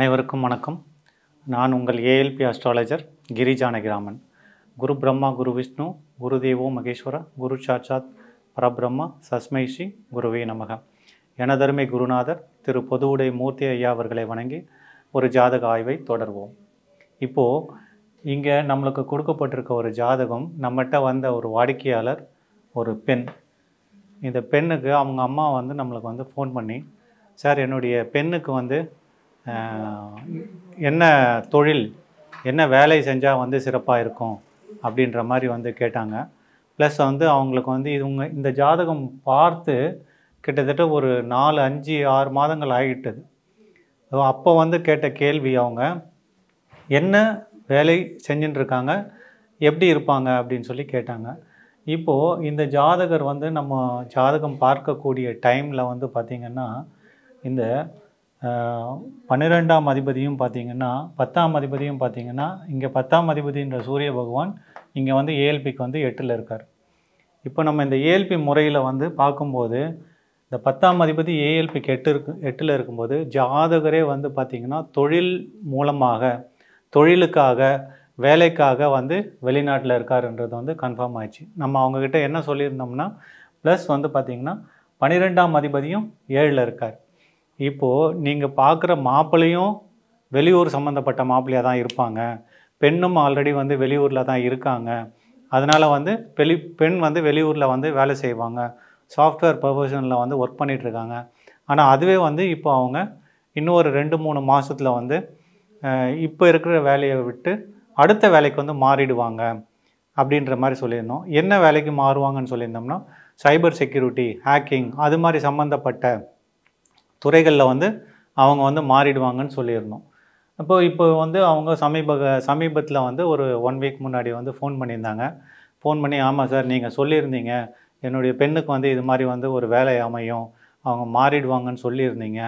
அனைவருக்கும் வணக்கம் நான் உங்கள் ஏஎல்பி அஸ்ட்ராலஜர் கிரிஜானகிராமன் குரு பிரம்மா குரு விஷ்ணு குரு தேவோ மகேஸ்வரா குரு சாட்சாத் பரபிரம்மா சஸ்மைஷி குருவே நமக எனதருமை குருநாதர் திரு பொதுவுடை மூர்த்தி ஐயா அவர்களை வணங்கி ஒரு ஜாதக ஆய்வை தொடர்வோம் இப்போது இங்கே நம்மளுக்கு கொடுக்கப்பட்டிருக்க ஒரு ஜாதகம் நம்மகிட்ட வந்த ஒரு வாடிக்கையாளர் ஒரு பெண் இந்த பெண்ணுக்கு அவங்க அம்மா வந்து நம்மளுக்கு வந்து ஃபோன் பண்ணி சார் என்னுடைய பெண்ணுக்கு வந்து என்ன தொழில் என்ன வேலை செஞ்சால் வந்து சிறப்பாக இருக்கும் அப்படின்ற மாதிரி வந்து கேட்டாங்க ப்ளஸ் வந்து அவங்களுக்கு வந்து உங்கள் இந்த ஜாதகம் பார்த்து கிட்டத்தட்ட ஒரு நாலு அஞ்சு ஆறு மாதங்கள் ஆகிட்டது அப்போ வந்து கேட்ட கேள்வி அவங்க என்ன வேலை செஞ்சுட்டுருக்காங்க எப்படி இருப்பாங்க அப்படின்னு சொல்லி கேட்டாங்க இப்போது இந்த ஜாதகர் வந்து நம்ம ஜாதகம் பார்க்கக்கூடிய டைமில் வந்து பார்த்திங்கன்னா இந்த பன்னிரெண்டாம் அதிபதியும் பார்த்தீங்கன்னா பத்தாம் அதிபதியும் பார்த்தீங்கன்னா இங்கே பத்தாம் அதிபதின்ற சூரிய பகவான் இங்கே வந்து ஏஎல்பிக்கு வந்து எட்டில் இருக்கார் இப்போ நம்ம இந்த ஏஎல்பி முறையில் வந்து பார்க்கும்போது இந்த பத்தாம் அதிபதி ஏஎல்பிக்கு எட்டு இருக்கு எட்டில் இருக்கும்போது ஜாதகரே வந்து பார்த்திங்கன்னா தொழில் மூலமாக தொழிலுக்காக வேலைக்காக வந்து வெளிநாட்டில் இருக்காருன்றது வந்து கன்ஃபார்ம் ஆயிடுச்சு நம்ம அவங்கக்கிட்ட என்ன சொல்லியிருந்தோம்னா ப்ளஸ் வந்து பார்த்திங்கன்னா பன்னிரெண்டாம் அதிபதியும் ஏழில் இருக்கார் இப்போது நீங்கள் பார்க்குற மாப்பிள்ளையும் வெளியூர் சம்மந்தப்பட்ட மாப்பிள்ளையாக தான் இருப்பாங்க பெண்ணும் ஆல்ரெடி வந்து வெளியூரில் தான் இருக்காங்க அதனால் வந்து வெளி பெண் வந்து வெளியூரில் வந்து வேலை செய்வாங்க சாஃப்ட்வேர் ப்ரொஃபஷனில் வந்து ஒர்க் பண்ணிகிட்ருக்காங்க ஆனால் அதுவே வந்து இப்போ அவங்க இன்னும் ஒரு ரெண்டு மூணு மாதத்தில் வந்து இப்போ இருக்கிற வேலையை விட்டு அடுத்த வேலைக்கு வந்து மாறிடுவாங்க அப்படின்ற மாதிரி சொல்லியிருந்தோம் என்ன வேலைக்கு மாறுவாங்கன்னு சொல்லியிருந்தோம்னா சைபர் செக்யூரிட்டி ஹேக்கிங் அது மாதிரி சம்மந்தப்பட்ட துறைகளில் வந்து அவங்க வந்து மாறிடுவாங்கன்னு சொல்லியிருந்தோம் அப்போது இப்போ வந்து அவங்க சமீப சமீபத்தில் வந்து ஒரு ஒன் வீக் முன்னாடி வந்து ஃபோன் பண்ணியிருந்தாங்க ஃபோன் பண்ணி ஆமாம் சார் நீங்கள் சொல்லியிருந்தீங்க என்னுடைய பெண்ணுக்கு வந்து இது மாதிரி வந்து ஒரு வேலை அமையும் அவங்க மாறிடுவாங்கன்னு சொல்லியிருந்தீங்க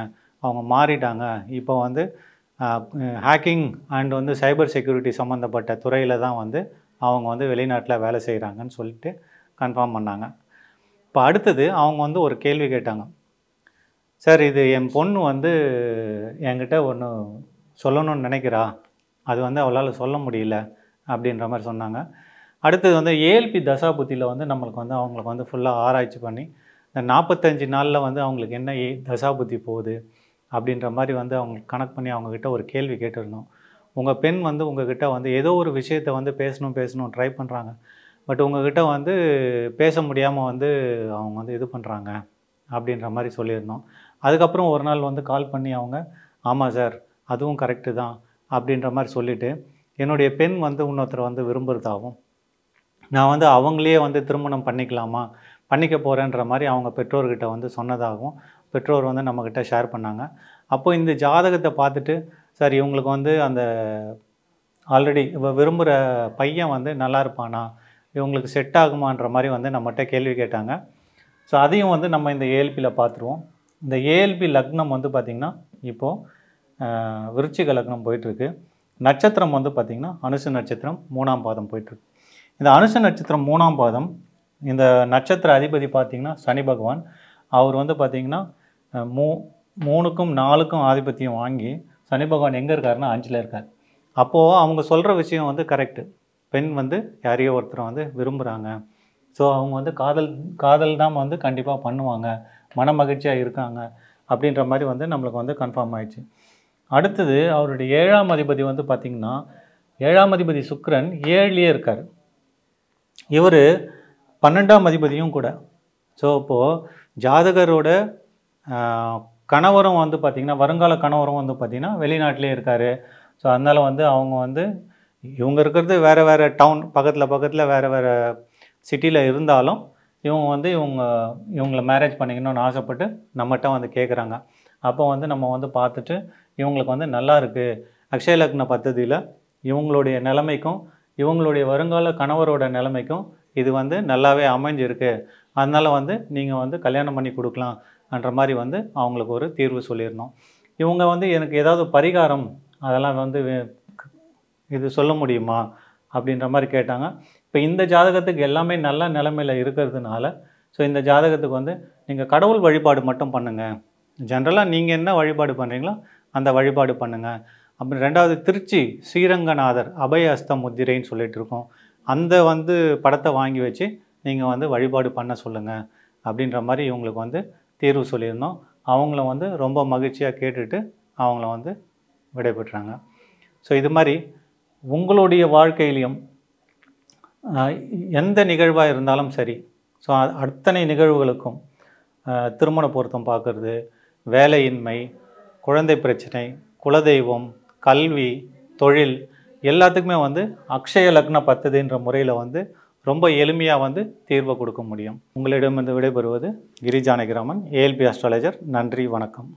அவங்க மாறிட்டாங்க இப்போ வந்து ஹேக்கிங் அண்ட் வந்து சைபர் செக்யூரிட்டி சம்மந்தப்பட்ட துறையில் தான் வந்து அவங்க வந்து வெளிநாட்டில் வேலை செய்கிறாங்கன்னு சொல்லிட்டு கன்ஃபார்ம் பண்ணாங்க இப்போ அடுத்தது அவங்க வந்து ஒரு கேள்வி கேட்டாங்க சார் இது என் பொண்ணு வந்து என்கிட்ட ஒன்று சொல்லணும்னு நினைக்கிறா அது வந்து அவளால் சொல்ல முடியல அப்படின்ற மாதிரி சொன்னாங்க அடுத்தது வந்து ஏஎல்பி தசாபுத்தியில் வந்து நம்மளுக்கு வந்து அவங்களுக்கு வந்து ஃபுல்லாக ஆராய்ச்சி பண்ணி இந்த நாற்பத்தஞ்சு நாளில் வந்து அவங்களுக்கு என்ன ஏ தசாபுத்தி போகுது அப்படின்ற மாதிரி வந்து அவங்களுக்கு கனெக்ட் பண்ணி அவங்கக்கிட்ட ஒரு கேள்வி கேட்டிருந்தோம் உங்கள் பெண் வந்து உங்ககிட்ட வந்து ஏதோ ஒரு விஷயத்தை வந்து பேசணும் பேசணும் ட்ரை பண்ணுறாங்க பட் உங்ககிட்ட வந்து பேச முடியாமல் வந்து அவங்க வந்து இது பண்ணுறாங்க அப்படின்ற மாதிரி சொல்லியிருந்தோம் அதுக்கப்புறம் ஒரு நாள் வந்து கால் பண்ணி அவங்க ஆமாம் சார் அதுவும் கரெக்டு தான் அப்படின்ற மாதிரி சொல்லிவிட்டு என்னுடைய பெண் வந்து இன்னொருத்தர் வந்து விரும்புகிறதாகவும் நான் வந்து அவங்களே வந்து திருமணம் பண்ணிக்கலாமா பண்ணிக்க போகிறேன்ற மாதிரி அவங்க பெற்றோர்கிட்ட வந்து சொன்னதாகவும் பெற்றோர் வந்து நம்மக்கிட்ட ஷேர் பண்ணாங்க அப்போது இந்த ஜாதகத்தை பார்த்துட்டு சார் இவங்களுக்கு வந்து அந்த ஆல்ரெடி விரும்புகிற பையன் வந்து நல்லா இருப்பானா இவங்களுக்கு செட் ஆகுமான்ற மாதிரி வந்து நம்மகிட்ட கேள்வி கேட்டாங்க ஸோ அதையும் வந்து நம்ம இந்த ஏஎல்பியில் பார்த்துருவோம் இந்த ஏஎல்பி லக்னம் வந்து பார்த்திங்கன்னா இப்போது விருச்சிக லக்னம் போயிட்டுருக்கு நட்சத்திரம் வந்து பார்த்திங்கன்னா அனுசு நட்சத்திரம் மூணாம் பாதம் போயிட்டுருக்கு இந்த அனுசு நட்சத்திரம் மூணாம் பாதம் இந்த நட்சத்திர அதிபதி பார்த்திங்கன்னா சனி பகவான் அவர் வந்து பார்த்திங்கன்னா மூ மூணுக்கும் நாலுக்கும் ஆதிபத்தியம் வாங்கி சனி பகவான் எங்கே இருக்காருன்னா அஞ்சில் இருக்கார் அப்போது அவங்க சொல்கிற விஷயம் வந்து கரெக்டு பெண் வந்து யாரையோ ஒருத்தரை வந்து விரும்புகிறாங்க ஸோ அவங்க வந்து காதல் காதல் தான் வந்து கண்டிப்பாக பண்ணுவாங்க மன மகிழ்ச்சியாக இருக்காங்க அப்படின்ற மாதிரி வந்து நம்மளுக்கு வந்து கன்ஃபார்ம் ஆயிடுச்சு அடுத்தது அவருடைய ஏழாம் அதிபதி வந்து பார்த்திங்கன்னா ஏழாம் அதிபதி சுக்ரன் ஏழுலேயே இருக்கார் இவர் பன்னெண்டாம் அதிபதியும் கூட ஸோ இப்போது ஜாதகரோட கணவரும் வந்து பார்த்திங்கன்னா வருங்கால கணவரும் வந்து பார்த்திங்கன்னா வெளிநாட்டிலே இருக்கார் ஸோ அதனால் வந்து அவங்க வந்து இவங்க இருக்கிறது வேறு வேறு டவுன் பக்கத்தில் பக்கத்தில் வேறு வேறு சிட்டியில் இருந்தாலும் இவங்க வந்து இவங்க இவங்களை மேரேஜ் பண்ணிக்கணும்னு ஆசைப்பட்டு நம்மகிட்ட வந்து கேட்குறாங்க அப்போ வந்து நம்ம வந்து பார்த்துட்டு இவங்களுக்கு வந்து நல்லா இருக்குது அக்ஷய லக்ன பத்ததியில் இவங்களுடைய நிலைமைக்கும் இவங்களுடைய வருங்கால கணவரோட நிலைமைக்கும் இது வந்து நல்லாவே அமைஞ்சிருக்கு அதனால் வந்து நீங்கள் வந்து கல்யாணம் பண்ணி கொடுக்கலாம்ன்ற மாதிரி வந்து அவங்களுக்கு ஒரு தீர்வு சொல்லியிருந்தோம் இவங்க வந்து எனக்கு ஏதாவது பரிகாரம் அதெல்லாம் வந்து இது சொல்ல முடியுமா அப்படின்ற மாதிரி கேட்டாங்க இப்போ இந்த ஜாதகத்துக்கு எல்லாமே நல்ல நிலமையில் இருக்கிறதுனால ஸோ இந்த ஜாதகத்துக்கு வந்து நீங்கள் கடவுள் வழிபாடு மட்டும் பண்ணுங்கள் ஜென்ரலாக நீங்கள் என்ன வழிபாடு பண்ணுறீங்களோ அந்த வழிபாடு பண்ணுங்கள் அப்புறம் ரெண்டாவது திருச்சி ஸ்ரீரங்கநாதர் அபய அஸ்த முத்திரைன்னு சொல்லிட்டு இருக்கோம் அந்த வந்து படத்தை வாங்கி வச்சு நீங்கள் வந்து வழிபாடு பண்ண சொல்லுங்கள் அப்படின்ற மாதிரி இவங்களுக்கு வந்து தேர்வு சொல்லியிருந்தோம் அவங்கள வந்து ரொம்ப மகிழ்ச்சியாக கேட்டுட்டு அவங்கள வந்து விடைபெற்றாங்க ஸோ இது மாதிரி உங்களுடைய வாழ்க்கையிலையும் எந்த நிகழ்வாக இருந்தாலும் சரி ஸோ அத்தனை நிகழ்வுகளுக்கும் திருமண பொருத்தம் பார்க்குறது வேலையின்மை குழந்தை பிரச்சனை குலதெய்வம் கல்வி தொழில் எல்லாத்துக்குமே வந்து அக்ஷய லக்ன பத்ததுன்ற முறையில் வந்து ரொம்ப எளிமையாக வந்து தீர்வை கொடுக்க முடியும் உங்களிடமிருந்து விடைபெறுவது கிரிஜானகிராமன் ஏஎல்பி அஸ்ட்ராலஜர் நன்றி வணக்கம்